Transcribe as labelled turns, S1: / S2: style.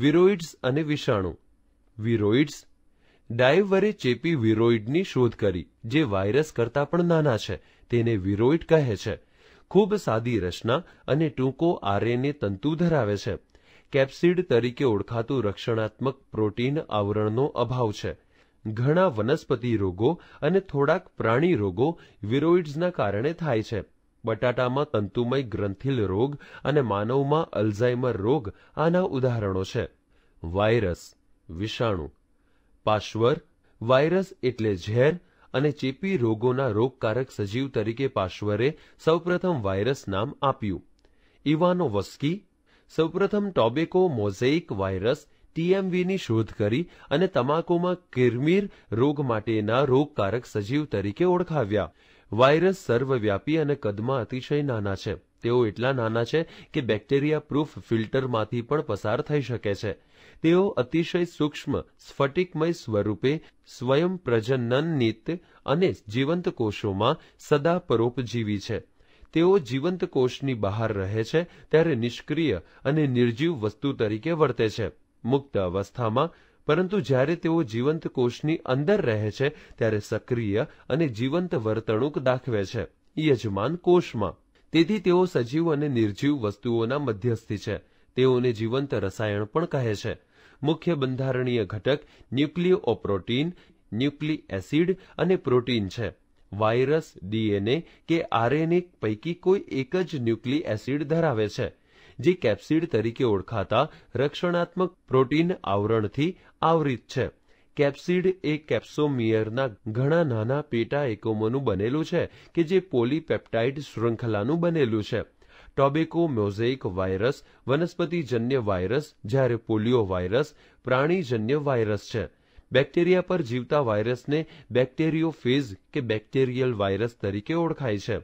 S1: વિરોઇડ્સ અને વિષાણુ વિરોઇડ્સ ડાઇવરે ચેપી વિરોઇડની શોધ કરી જે વાયરસ કરતાં પણ નાના છે તેને વિરોઇડ કહે છે ખૂબ સાદી રચના અને ટૂંકો આરએનએ તંતુ ધરાવે છે કેપ્સિડ તરીકે ઓળખાતું રક્ષણાત્મક પ્રોટીન આવરણનો અભાવ છે ઘણા વનસ્પતિ રોગો અને થોડાક પ્રાણી રોગો વિરોઇડ્સના કારણે થાય છે બટાટામાં તંતુમય ગ્રંથિલ રોગ અને માનવમાં અલ્ઝાઇમર રોગ આના ઉદાહરણો છે વાયરસ વિષાણુ પાશ્વર વાયરસ એટલે ઝેર અને ચેપી રોગોના રોગકારક સજીવ તરીકે પાશ્વરે સૌપ્રથમ વાયરસ નામ આપ્યું ઇવાનો વસ્કી સૌપ્રથમ ટોબેકો મોઝેઇક વાયરસ ટીએમવીની શોધ કરી અને તમાકુમાં કિરમીર રોગ માટેના રોગકારક સજીવ તરીકે ઓળખાવ્યા વાયરસ સર્વવ્યાપી અને કદમાં અતિશય નાના છે તેઓ એટલા નાના છે કે બેક્ટેરિયા પ્રૂફ ફિલ્ટરમાંથી પણ પસાર થઈ શકે છે તેઓ અતિશય સૂક્ષ્મ સ્ફટિકમય સ્વરૂપે સ્વયં પ્રજનનનિત અને જીવંત કોષોમાં સદા પરોપજીવી છે તેઓ જીવંત કોષની બહાર રહે છે ત્યારે નિષ્ક્રિય અને નિર્જીવ વસ્તુ તરીકે વર્તે છે મુક્ત અવસ્થામાં પરંતુ જ્યારે તેઓ જીવંત કોષની અંદર રહે છે ત્યારે સક્રિય અને જીવંત વર્તણૂક દાખવે છે યજમાન કોષમાં તેથી તેઓ સજીવ અને નિર્જીવ વસ્તુઓના મધ્યસ્થી છે તેઓને જીવંત રસાયણ પણ કહે છે મુખ્ય બંધારણીય ઘટક ન્યુક્લિયોપ્રોટીન ન્યુક્લિક એસિડ અને પ્રોટીન છે વાયરસ ડીએનએ કે આરએનએ પૈકી કોઈ એક જ ન્યુક્લિક એસિડ ધરાવે છે જે કેપ્સિડ તરીકે ઓળખાતા રક્ષણાત્મક પ્રોટીન આવરણથી આવરિત છે કેપ્સિડ એ કેપ્સોમિયરના ઘણા નાના પેટા એકમોનું બનેલું છે કે જે પોલીપેપ્ટાઇડ શૃંખલાનું બનેલું છે ટોબેકો મોઝેઇક વાયરસ વનસ્પતિજન્ય વાયરસ જ્યારે પોલિયો વાયરસ પ્રાણીજન્ય વાયરસ છે બેક્ટેરિયા પર જીવતા વાયરસને બેક્ટેરિયોફેઝ કે બેક્ટેરિયલ વાયરસ તરીકે ઓળખાય છે